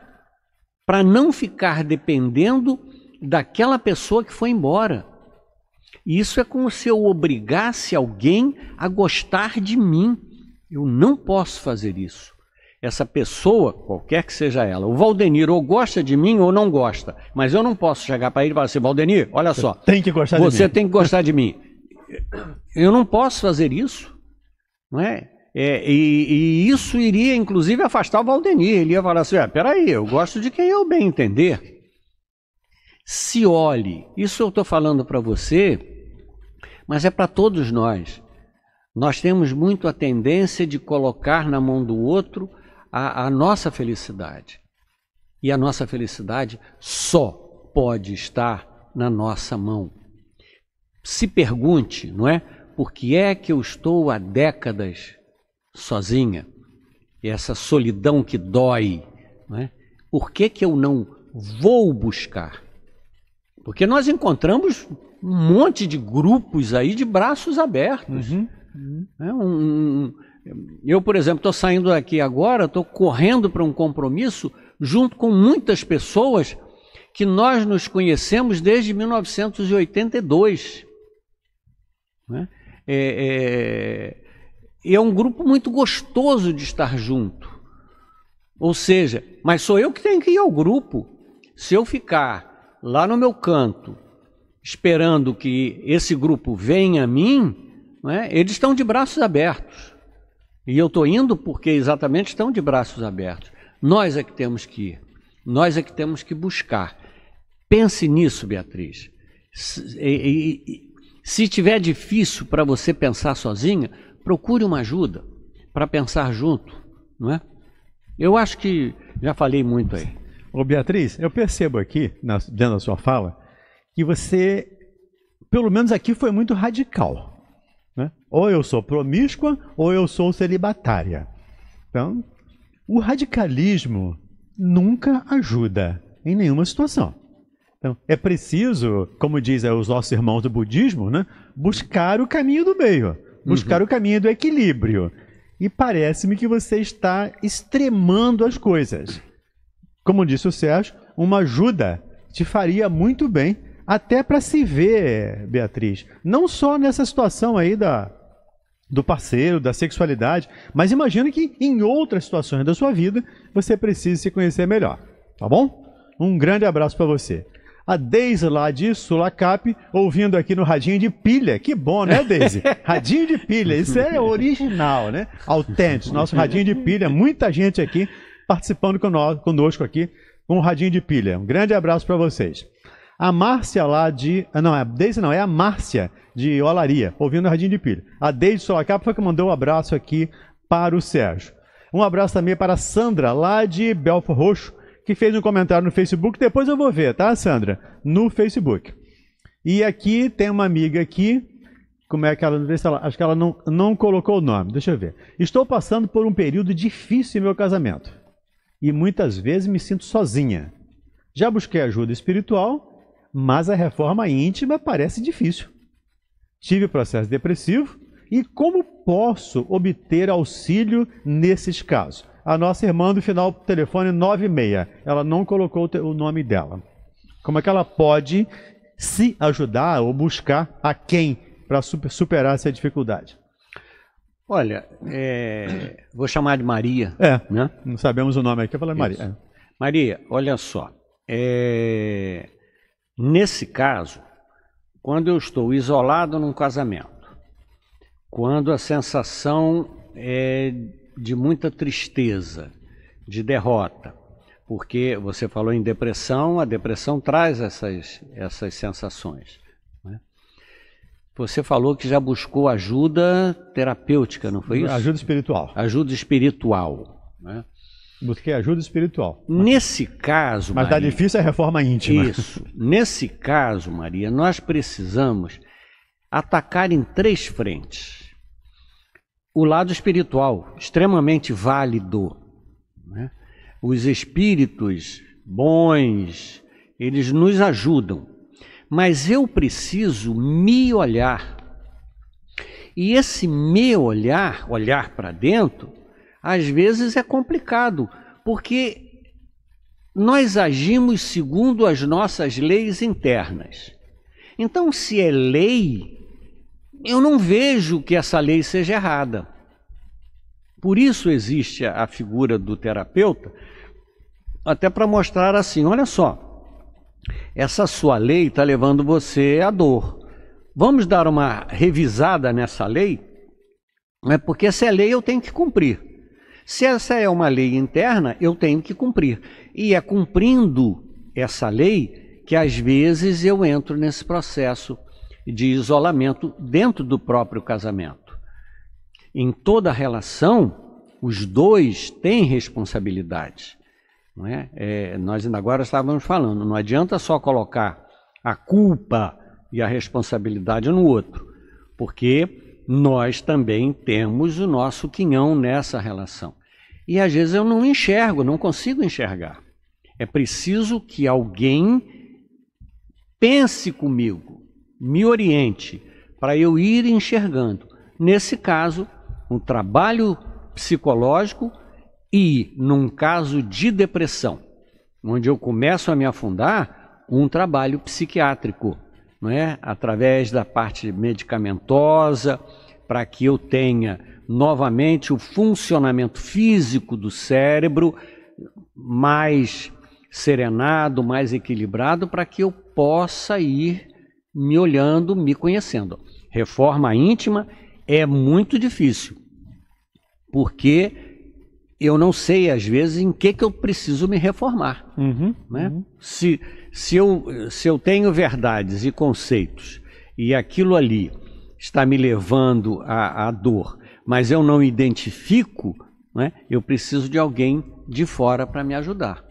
para não ficar dependendo daquela pessoa que foi embora. Isso é como se eu obrigasse alguém a gostar de mim. Eu não posso fazer isso. Essa pessoa, qualquer que seja ela, o Valdenir ou gosta de mim ou não gosta, mas eu não posso chegar para ele e falar assim: Valdenir, olha só. Tem que gostar você tem que gostar de mim. Eu não posso fazer isso, não é? É, e, e, isso iria, inclusive, afastar o Valdenir. Ele ia falar assim: ah, peraí, eu gosto de quem eu bem entender se olhe. Isso eu estou falando para você, mas é para todos nós. Nós temos muito a tendência de colocar na mão do outro a, a nossa felicidade. E a nossa felicidade só pode estar na nossa mão. Se pergunte, não é? Por que é que eu estou há décadas sozinha? Essa solidão que dói, não é? Por que, que eu não vou buscar porque nós encontramos um monte de grupos aí de braços abertos. Uhum. É um, um, eu, por exemplo, estou saindo daqui agora, estou correndo para um compromisso junto com muitas pessoas que nós nos conhecemos desde 1982. Né? É, é, é um grupo muito gostoso de estar junto. Ou seja, mas sou eu que tenho que ir ao grupo. Se eu ficar lá no meu canto, esperando que esse grupo venha a mim, né, eles estão de braços abertos. E eu estou indo porque exatamente estão de braços abertos. Nós é que temos que ir, nós é que temos que buscar. Pense nisso, Beatriz. Se, e, e, se tiver difícil para você pensar sozinha, procure uma ajuda para pensar junto, não é? Eu acho que já falei muito aí. Ô Beatriz, eu percebo aqui, na, dentro da sua fala, que você, pelo menos aqui, foi muito radical. Né? Ou eu sou promíscua, ou eu sou celibatária. Então, o radicalismo nunca ajuda em nenhuma situação. Então, é preciso, como dizem os nossos irmãos do budismo, né, buscar o caminho do meio, buscar uhum. o caminho do equilíbrio. E parece-me que você está extremando as coisas como disse o Sérgio, uma ajuda te faria muito bem, até para se ver, Beatriz, não só nessa situação aí da, do parceiro, da sexualidade, mas imagina que em outras situações da sua vida você precisa se conhecer melhor, tá bom? Um grande abraço para você. A Deise lá de Sulacap, ouvindo aqui no Radinho de Pilha. Que bom, né, Deise? <laughs> Radinho de Pilha, isso é original, né? Autêntico, nosso Radinho de Pilha. Muita gente aqui participando conosco aqui com um radinho de pilha. Um grande abraço para vocês. A Márcia lá de. Ah, não, é a Deise não, é a Márcia de Olaria, ouvindo o Radinho de Pilha. A Deise Solacapa foi que mandou um abraço aqui para o Sérgio. Um abraço também para a Sandra, lá de Belfo Roxo, que fez um comentário no Facebook. Depois eu vou ver, tá, Sandra? No Facebook. E aqui tem uma amiga aqui. Como é que ela. Acho que ela não, não colocou o nome. Deixa eu ver. Estou passando por um período difícil em meu casamento e muitas vezes me sinto sozinha. Já busquei ajuda espiritual, mas a reforma íntima parece difícil. Tive processo depressivo e como posso obter auxílio nesses casos? A nossa irmã do final do telefone 96, ela não colocou o nome dela. Como é que ela pode se ajudar ou buscar a quem para superar essa dificuldade? Olha, é, vou chamar de Maria. É, né? não sabemos o nome aqui, eu falei Maria. É. Maria, olha só. É, nesse caso, quando eu estou isolado num casamento, quando a sensação é de muita tristeza, de derrota, porque você falou em depressão, a depressão traz essas, essas sensações. Você falou que já buscou ajuda terapêutica, não foi isso? Ajuda espiritual. Ajuda espiritual. Né? Busquei ajuda espiritual. Nesse caso. Mas tá Maria, difícil a reforma íntima. Isso. Nesse caso, Maria, nós precisamos atacar em três frentes. O lado espiritual, extremamente válido. Né? Os espíritos bons, eles nos ajudam mas eu preciso me olhar. E esse me olhar, olhar para dentro, às vezes é complicado, porque nós agimos segundo as nossas leis internas. Então, se é lei, eu não vejo que essa lei seja errada. Por isso existe a figura do terapeuta, até para mostrar assim: olha só, essa sua lei está levando você à dor. Vamos dar uma revisada nessa lei? É Porque se é lei, eu tenho que cumprir. Se essa é uma lei interna, eu tenho que cumprir. E é cumprindo essa lei que às vezes eu entro nesse processo de isolamento dentro do próprio casamento. Em toda relação, os dois têm responsabilidade. Não é? é nós ainda agora estávamos falando, não adianta só colocar a culpa e a responsabilidade no outro, porque nós também temos o nosso quinhão nessa relação. E às vezes eu não enxergo, não consigo enxergar. É preciso que alguém pense comigo, me oriente, para eu ir enxergando. Nesse caso, um trabalho psicológico e num caso de depressão, onde eu começo a me afundar, um trabalho psiquiátrico, não é? Através da parte medicamentosa, para que eu tenha novamente o funcionamento físico do cérebro mais serenado, mais equilibrado, para que eu possa ir me olhando, me conhecendo. Reforma íntima é muito difícil, porque eu não sei, às vezes, em que, que eu preciso me reformar. Uhum, né? Uhum. Se, se, eu, se eu tenho verdades e conceitos e aquilo ali está me levando à, dor, mas eu não identifico, né? eu preciso de alguém de fora para me ajudar.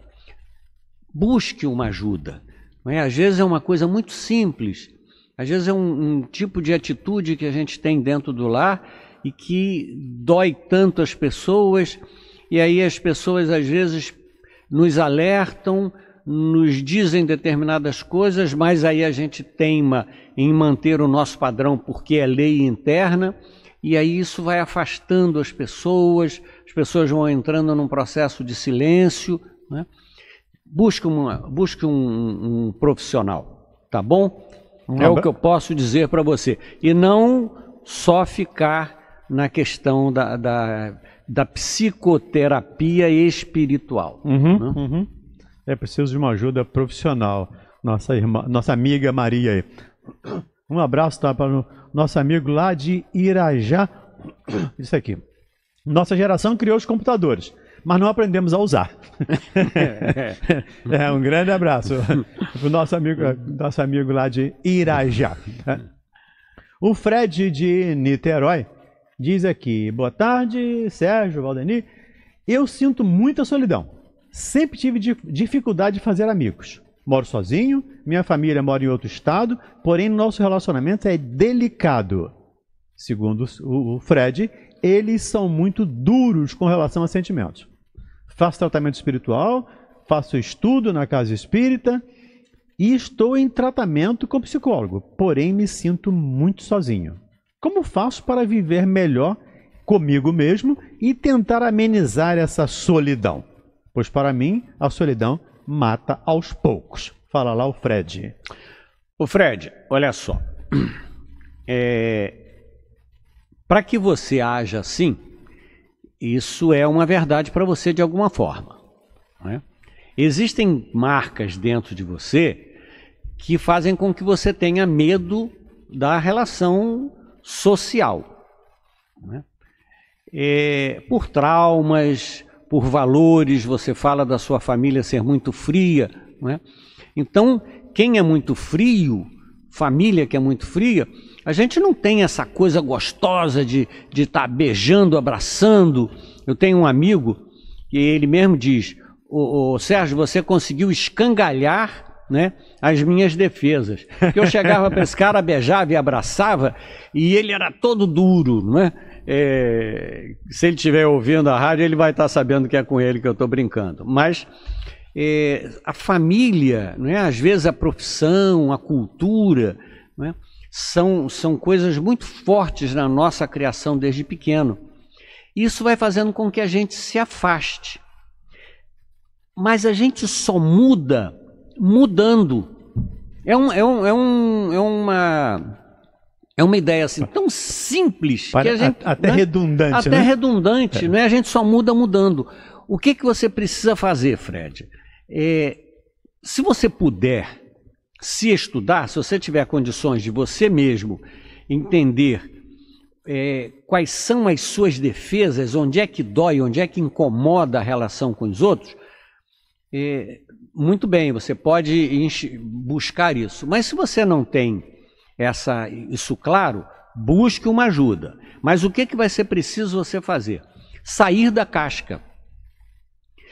Busque uma ajuda. Né? Às vezes é uma coisa muito simples, às vezes é um, um tipo de atitude que a gente tem dentro do lar e que dói tanto as pessoas e aí as pessoas às vezes nos alertam, nos dizem determinadas coisas, mas aí a gente teima em manter o nosso padrão porque é lei interna, e aí isso vai afastando as pessoas, as pessoas vão entrando num processo de silêncio. Né? Busque, uma, busque um, um profissional, tá bom? é tá o que eu posso dizer para você. E não só ficar na questão da, da da psicoterapia espiritual. Uhum, né? uhum. É preciso de uma ajuda profissional. Nossa irmã, nossa amiga Maria aí. Um abraço tá, para o nosso amigo lá de Irajá. Isso aqui. Nossa geração criou os computadores, mas não aprendemos a usar. <laughs> é, um grande abraço para o nosso amigo, nosso amigo lá de Irajá. O Fred de Niterói diz aqui: boa tarde, Sérgio, Valdeni. Eu sinto muita solidão. Sempre tive dificuldade de fazer amigos. Moro sozinho, minha família mora em outro estado, porém nosso relacionamento é delicado. Segundo o Fred, eles são muito duros com relação a sentimentos. Faço tratamento espiritual, faço estudo na casa espírita e estou em tratamento com psicólogo, porém me sinto muito sozinho. Como faço para viver melhor comigo mesmo e tentar amenizar essa solidão? Pois para mim, a solidão mata aos poucos. Fala lá o Fred. O Fred, olha só. <clears throat> É... Para que você haja assim, isso é uma verdade para você de alguma forma. É? Existem marcas dentro de você que fazem com que você tenha medo da relação social. Né? É, por traumas, por valores, você fala da sua família ser muito fria. Né? Então, quem é muito frio, família que é muito fria, a gente não tem essa coisa gostosa de estar de tá beijando, abraçando. Eu tenho um amigo que ele mesmo diz: o Sérgio, você conseguiu escangalhar né, as minhas defesas. Que eu chegava para esse cara, beijava e abraçava, e ele era todo duro, não é? É, se ele estiver ouvindo a rádio, ele vai estar tá sabendo que é com ele que eu estou brincando. Mas é, a família, é? às vezes a profissão, a cultura, é? são, são coisas muito fortes na nossa criação desde pequeno. Isso vai fazendo com que a gente se afaste. Mas a gente só muda mudando. É, um, é, um, é, um, é uma. É uma ideia assim tão simples Para, que a gente. até né? redundante. Até né? redundante, é. né? A gente só muda mudando. O que, que você precisa fazer, Fred? É, se você puder se estudar, se você tiver condições de você mesmo entender é, quais são as suas defesas, onde é que dói, onde é que incomoda a relação com os outros, é, muito bem, você pode buscar isso. Mas se você não tem essa, isso claro, busque uma ajuda. Mas o que, que vai ser preciso você fazer? Sair da casca.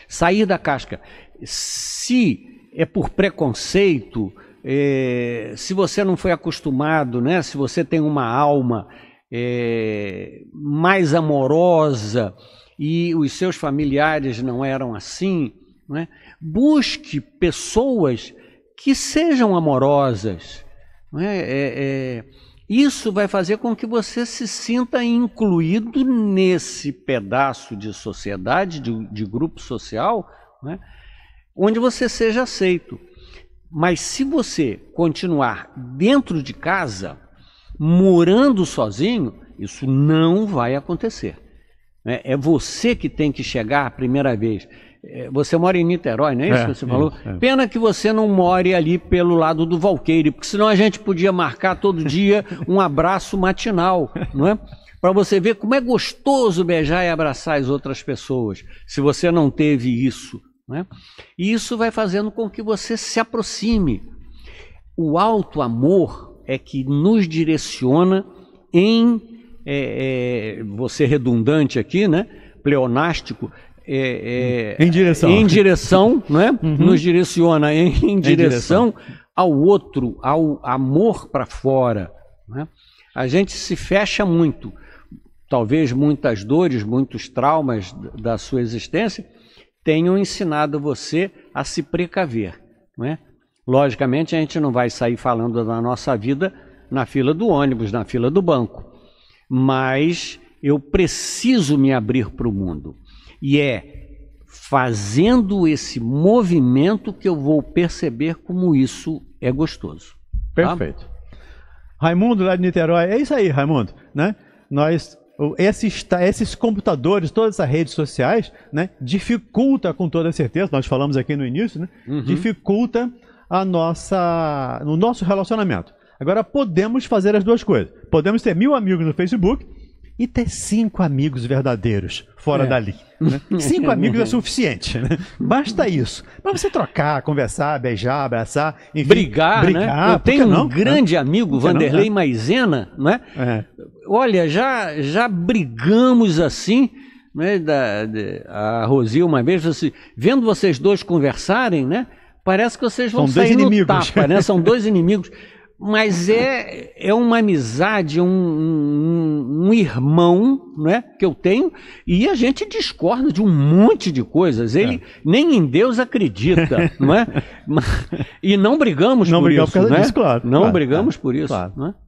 Sair da casca. Se é por preconceito, é, se você não foi acostumado, né, se você tem uma alma é, mais amorosa e os seus familiares não eram assim, né, Busque pessoas que sejam amorosas. É? É, é, isso vai fazer com que você se sinta incluído nesse pedaço de sociedade, de, de grupo social, é? onde você seja aceito. Mas se você continuar dentro de casa, morando sozinho, isso não vai acontecer. É? é você que tem que chegar a primeira vez. É, você mora em Niterói, não é isso é, que você falou? É, é. Pena que você não more ali pelo lado do Valqueire, porque senão a gente podia marcar todo <laughs> dia um abraço matinal, não é? Para você ver como é gostoso beijar e abraçar as outras pessoas, se você não teve isso. Não é? E isso vai fazendo com que você se aproxime. O alto amor é que nos direciona em. É, é, você redundante aqui, né? Pleonástico, é, é, em direção. Em direção, né? Uhum. Nos direciona em, em, direção em, direção ao outro, ao amor para fora. Né? A gente se fecha muito, talvez muitas dores, muitos traumas da sua existência tenham ensinado você a se precaver. Não é? Logicamente, a gente não vai sair falando da nossa vida na fila do ônibus, na fila do banco, mas eu preciso me abrir para o mundo e é fazendo esse movimento que eu vou perceber como isso é gostoso. Tá? Perfeito. Raimundo, lá de Niterói, é isso aí, Raimundo. Né? Nós esses, esses, computadores, todas essas redes sociais, né, dificulta com toda certeza, nós falamos aqui no início, né, uhum. dificulta a nossa, o nosso relacionamento. Agora, podemos fazer as duas coisas. Podemos ter mil amigos no Facebook e ter cinco amigos verdadeiros fora é. dali. Né? <laughs> Cinco é. amigos é suficiente, né? Basta isso. para você trocar, conversar, beijar, abraçar, enfim, brigar, né? brigar. Né? Eu tenho um grande amigo, Vanderlei não, Maisena, né? É. Olha, já já brigamos assim. Né, da, de, a Rosi uma vez assim, vendo vocês dois conversarem, né? Parece que vocês vão São sair dois inimigos. tapa, né? São dois <laughs> inimigos mas é, é uma amizade, um, um, um, irmão né, que eu tenho, e a gente discorda de um monte de coisas. É. Ele é. nem em Deus acredita, <laughs> não é? E não brigamos não por brigamos isso. Por causa né? disso, claro, não claro, brigamos claro, por isso. Claro. É?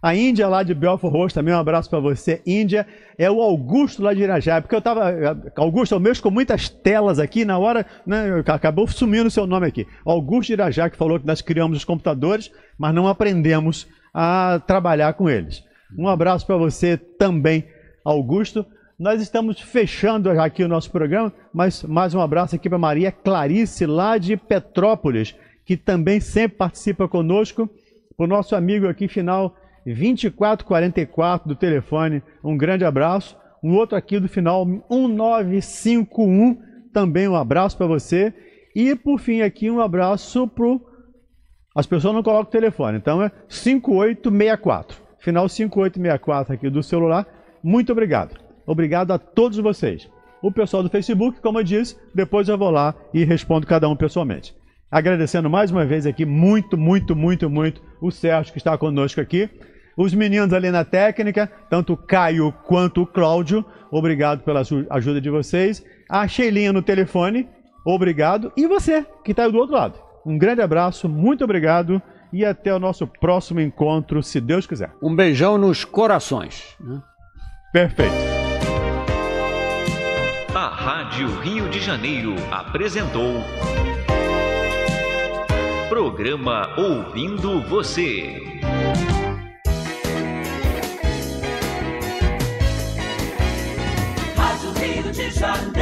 A Índia lá de Belfort Roxo, também um abraço para você, Índia. É o Augusto lá de Irajá, porque eu tava. Augusto, eu mexo com muitas telas aqui, na hora, né, acabou sumindo o seu nome aqui. Augusto de Irajá, que falou que nós criamos os computadores, mas não aprendemos a trabalhar com eles. Um abraço para você também, Augusto. Nós estamos fechando aqui o nosso programa, mas mais um abraço aqui para Maria Clarice, lá de Petrópolis, que também sempre participa conosco. Para o nosso amigo aqui final 2444 do telefone. Um grande abraço. Um outro aqui do final 1951. Também um abraço para você. E por fim aqui um abraço pro as pessoas não colocam o telefone, então é 5864. Final 5864 aqui do celular. Muito obrigado. Obrigado a todos vocês. O pessoal do Facebook, como eu disse, depois eu vou lá e respondo cada um pessoalmente. Agradecendo mais uma vez aqui, muito, muito, muito, muito o Sérgio que está conosco aqui. Os meninos ali na técnica, tanto o Caio quanto o Cláudio, obrigado pela ajuda de vocês. A Sheilinha no telefone, obrigado. E você que está do outro lado. Um grande abraço, muito obrigado e até o nosso próximo encontro, se Deus quiser. Um beijão nos corações. Né? Perfeito. A Rádio Rio de Janeiro apresentou. Programa Ouvindo Você. Rio de